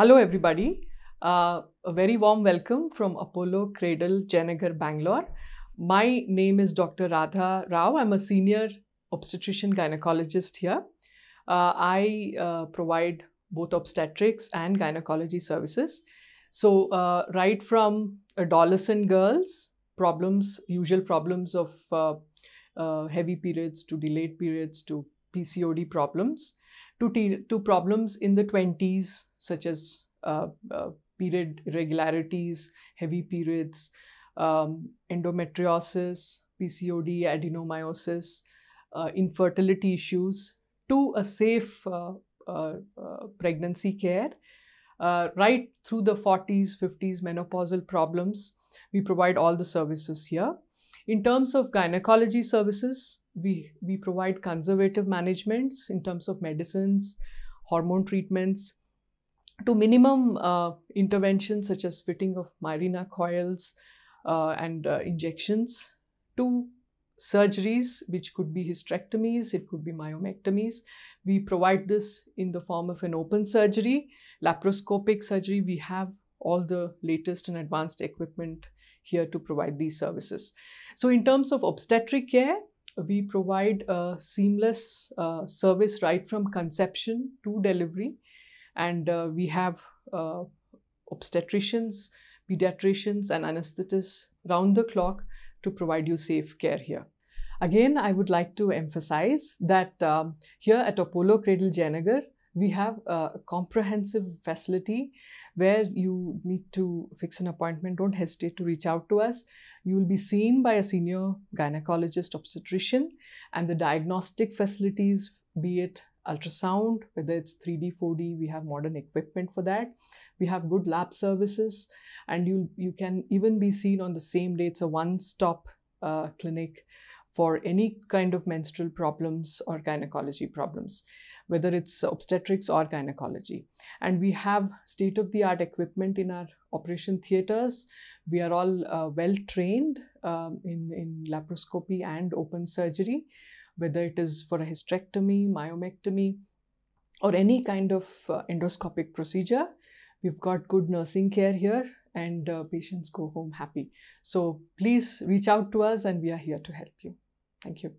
Hello, everybody. Uh, a very warm welcome from Apollo Cradle, Janagar, Bangalore. My name is Dr. Radha Rao. I'm a senior obstetrician gynecologist here. Uh, I uh, provide both obstetrics and gynecology services. So, uh, right from adolescent girls, problems, usual problems of uh, uh, heavy periods to delayed periods to PCOD problems to, to problems in the 20s, such as uh, uh, period irregularities, heavy periods, um, endometriosis, PCOD, adenomyosis, uh, infertility issues, to a safe uh, uh, uh, pregnancy care. right through the 40s, 50s menopausal problems, we provide all the services here. In terms of gynecology services, we, we provide conservative managements in terms of medicines, hormone treatments, to minimum uh, interventions such as fitting of myrina coils uh, and uh, injections, to surgeries, which could be hysterectomies, it could be myomectomies. We provide this in the form of an open surgery, laparoscopic surgery. We have all the latest and advanced equipment here to provide these services. So in terms of obstetric care, we provide a seamless uh, service right from conception to delivery. And uh, we have uh, obstetricians, pediatricians, and anesthetists round the clock to provide you safe care here. Again, I would like to emphasize that um, here at Apollo Cradle Janagar, we have a comprehensive facility where you need to fix an appointment, don't hesitate to reach out to us. You will be seen by a senior gynecologist obstetrician, and the diagnostic facilities, be it ultrasound, whether it's 3D, 4D, we have modern equipment for that. We have good lab services, and you you can even be seen on the same day. It's a one-stop uh, clinic for any kind of menstrual problems or gynecology problems, whether it's obstetrics or gynecology. And we have state of the art equipment in our operation theaters. We are all uh, well trained um, in, in laparoscopy and open surgery, whether it is for a hysterectomy, myomectomy, or any kind of uh, endoscopic procedure. We've got good nursing care here and uh, patients go home happy. So please reach out to us and we are here to help you. Thank you.